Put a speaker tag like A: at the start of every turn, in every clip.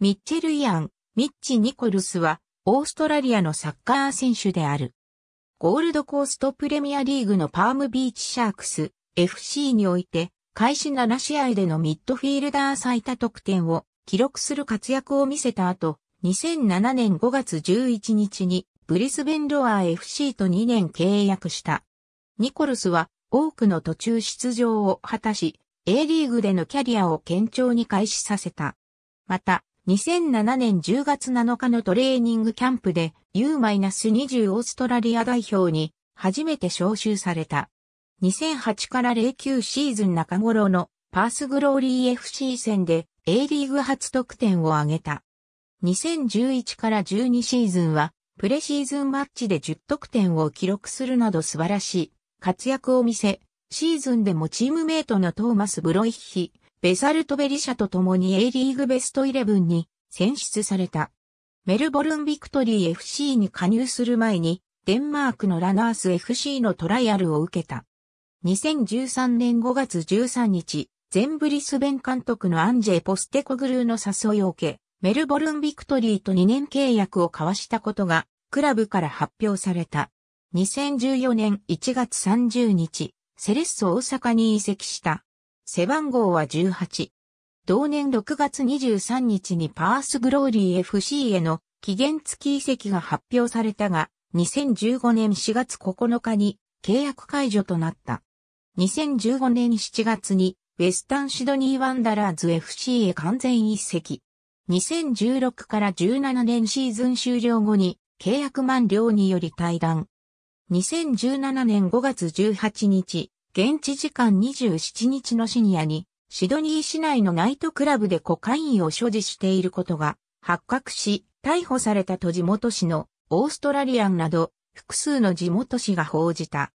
A: ミッチェル・イアン、ミッチ・ニコルスは、オーストラリアのサッカー選手である。ゴールドコーストプレミアリーグのパームビーチシャークス FC において、開始7試合でのミッドフィールダー最多得点を記録する活躍を見せた後、2007年5月11日にブリスベンロアー FC と2年契約した。ニコルスは多くの途中出場を果たし、A リーグでのキャリアを堅調に開始させた。また、2007年10月7日のトレーニングキャンプで U-20 オーストラリア代表に初めて招集された。2008から09シーズン中頃のパースグローリー FC 戦で A リーグ初得点を挙げた。2011から12シーズンはプレシーズンマッチで10得点を記録するなど素晴らしい活躍を見せ、シーズンでもチームメイトのトーマス・ブロイッヒ、ベサルトベリ社と共に A リーグベストイレブンに選出された。メルボルンビクトリー FC に加入する前に、デンマークのラナース FC のトライアルを受けた。2013年5月13日、全ブリスベン監督のアンジェ・ポステコグルーの誘いを受け、メルボルンビクトリーと2年契約を交わしたことが、クラブから発表された。2014年1月30日、セレッソ大阪に移籍した。背番号は18。同年6月23日にパースグローリー FC への期限付き移籍が発表されたが、2015年4月9日に契約解除となった。2015年7月にウェスタンシドニーワンダラーズ FC へ完全移籍。2016から17年シーズン終了後に契約満了により退団。2017年5月18日、現地時間27日のシニアに、シドニー市内のナイトクラブでコカインを所持していることが発覚し、逮捕されたと地元市のオーストラリアンなど複数の地元市が報じた。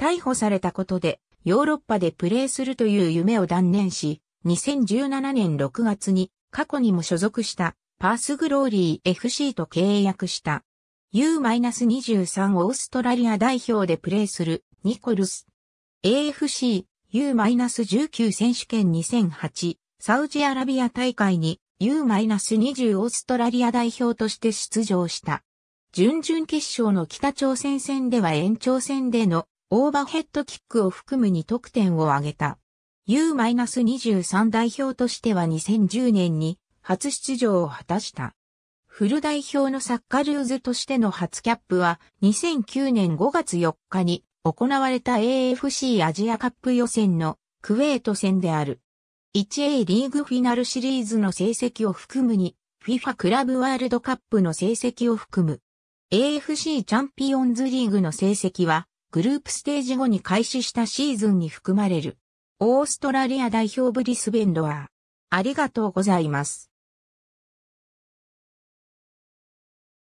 A: 逮捕されたことでヨーロッパでプレーするという夢を断念し、2017年6月に過去にも所属したパースグローリー FC と契約した。U-23 オーストラリア代表でプレーするニコルス。AFC U-19 選手権2008サウジアラビア大会に U-20 オーストラリア代表として出場した。準々決勝の北朝鮮戦では延長戦でのオーバーヘッドキックを含む2得点を挙げた。U-23 代表としては2010年に初出場を果たした。フル代表のサッカルーズとしての初キャップは2009年5月4日に行われた AFC アジアカップ予選のクウェート戦である。1A リーグフィナルシリーズの成績を含むに、FIFA クラブワールドカップの成績を含む。AFC チャンピオンズリーグの成績は、グループステージ後に開始したシーズンに含まれる。オーストラリア代表ブリスベンドアー。ありがとうございます。